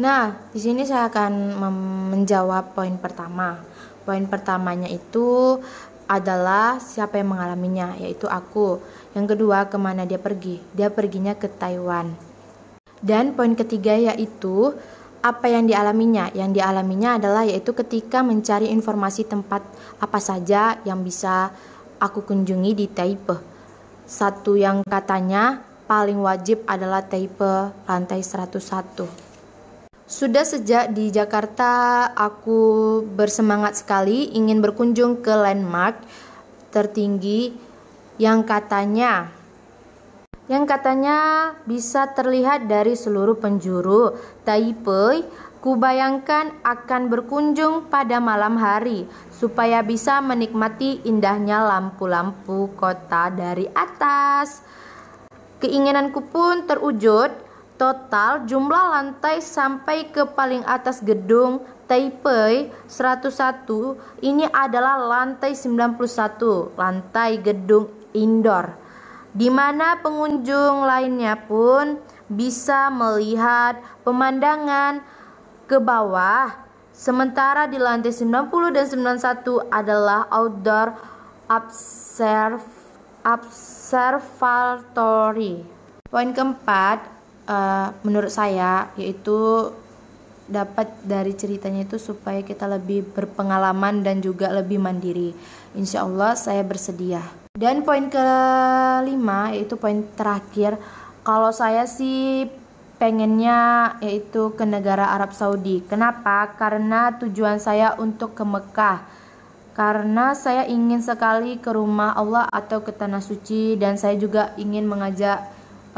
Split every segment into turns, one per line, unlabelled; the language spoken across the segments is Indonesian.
Nah, di sini saya akan menjawab poin pertama. Poin pertamanya itu adalah siapa yang mengalaminya, yaitu aku. Yang kedua, kemana dia pergi? Dia perginya ke Taiwan. Dan poin ketiga yaitu apa yang dialaminya. Yang dialaminya adalah yaitu ketika mencari informasi tempat apa saja yang bisa aku kunjungi di Taipei. Satu yang katanya paling wajib adalah Taipei lantai 101. Sudah sejak di Jakarta, aku bersemangat sekali ingin berkunjung ke landmark tertinggi yang katanya yang katanya bisa terlihat dari seluruh penjuru Taipei. Kubayangkan akan berkunjung pada malam hari supaya bisa menikmati indahnya lampu-lampu kota dari atas. Keinginanku pun terwujud Total jumlah lantai sampai ke paling atas gedung Taipei 101 ini adalah lantai 91, lantai gedung indoor. Di mana pengunjung lainnya pun bisa melihat pemandangan ke bawah. Sementara di lantai 90 dan 91 adalah outdoor observe, observatory. Poin keempat, Eh, menurut saya yaitu dapat dari ceritanya itu supaya kita lebih berpengalaman dan juga lebih mandiri. Insya Allah saya bersedia. Dan poin kelima yaitu poin terakhir, kalau saya sih pengennya yaitu ke negara Arab Saudi. Kenapa? Karena tujuan saya untuk ke Mekah. Karena saya ingin sekali ke rumah Allah atau ke tanah suci dan saya juga ingin mengajak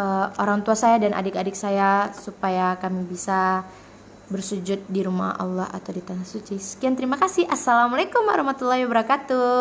uh, orang tua saya dan adik-adik saya supaya kami bisa bersujud di rumah Allah atau di tanah suci. Sekian terima kasih. Assalamualaikum warahmatullahi wabarakatuh.